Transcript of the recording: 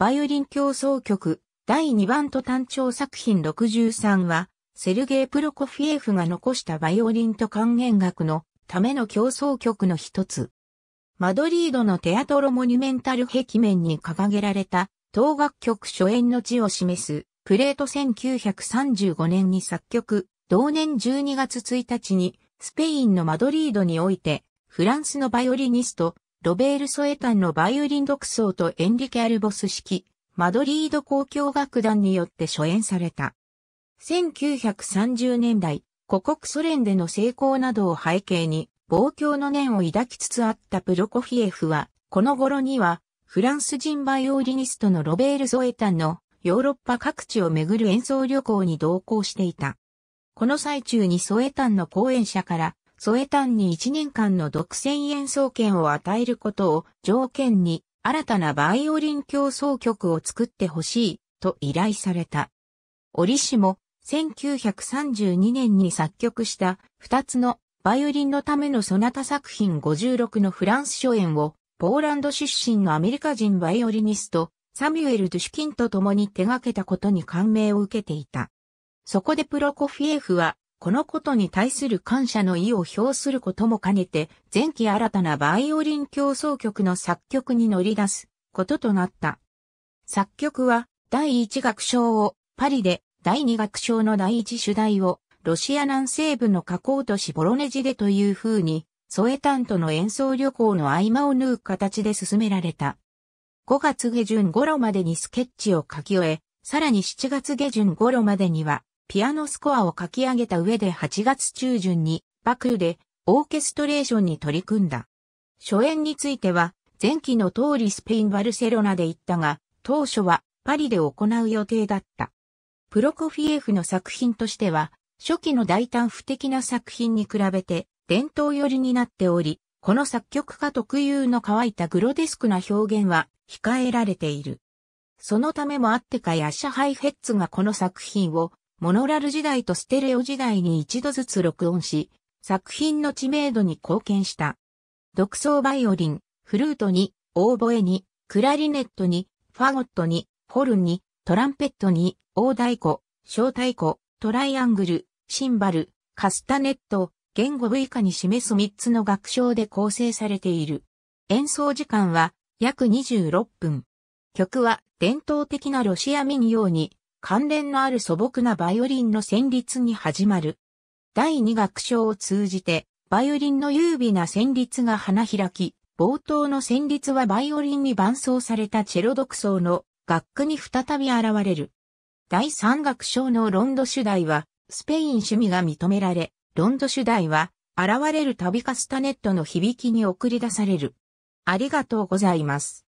バイオリン競争曲、第2番と単調作品63は、セルゲイ・プロコフィエフが残したバイオリンと管弦楽のための競争曲の一つ。マドリードのテアトロモニュメンタル壁面に掲げられた、当楽曲初演の地を示す、プレート1935年に作曲、同年12月1日に、スペインのマドリードにおいて、フランスのバイオリニスト、ロベール・ソエタンのバイオリン独奏とエンリケ・アルボス式、マドリード交響楽団によって初演された。1930年代、古国ソ連での成功などを背景に、望郷の念を抱きつつあったプロコフィエフは、この頃には、フランス人バイオリニストのロベール・ソエタンのヨーロッパ各地を巡る演奏旅行に同行していた。この最中にソエタンの講演者からソエタンに1年間の独占演奏権を与えることを条件に新たなバイオリン競争曲を作ってほしいと依頼された。折しも1932年に作曲した2つのバイオリンのためのソナタ作品56のフランス初演をポーランド出身のアメリカ人バイオリニストサミュエル・ドゥシュキンと共に手掛けたことに感銘を受けていた。そこでプロコフィエフはこのことに対する感謝の意を表することも兼ねて、前期新たなバイオリン競争曲の作曲に乗り出すこととなった。作曲は、第一楽章をパリで、第二楽章の第一主題を、ロシア南西部の河口都市ボロネジでという風に、ソエタントの演奏旅行の合間を縫う形で進められた。5月下旬頃までにスケッチを書き終え、さらに7月下旬頃までには、ピアノスコアを書き上げた上で8月中旬にバクーでオーケストレーションに取り組んだ。初演については前期の通りスペインバルセロナで行ったが当初はパリで行う予定だった。プロコフィエフの作品としては初期の大胆不敵な作品に比べて伝統寄りになっており、この作曲家特有の乾いたグロデスクな表現は控えられている。そのためもあってかヤシャハイフェッツがこの作品をモノラル時代とステレオ時代に一度ずつ録音し、作品の知名度に貢献した。独奏バイオリン、フルートに、オーボエに、クラリネットに、ファゴットに、ホルンに、トランペットに、大太鼓、小太鼓、トライアングル、シンバル、カスタネット、言語部以下に示す3つの楽章で構成されている。演奏時間は約26分。曲は伝統的なロシア民謡に関連のある素朴なバイオリンの旋律に始まる。第二楽章を通じて、バイオリンの優美な旋律が花開き、冒頭の旋律はバイオリンに伴奏されたチェロ独奏の楽句に再び現れる。第三楽章のロンド主題は、スペイン趣味が認められ、ロンド主題は、現れる旅カスタネットの響きに送り出される。ありがとうございます。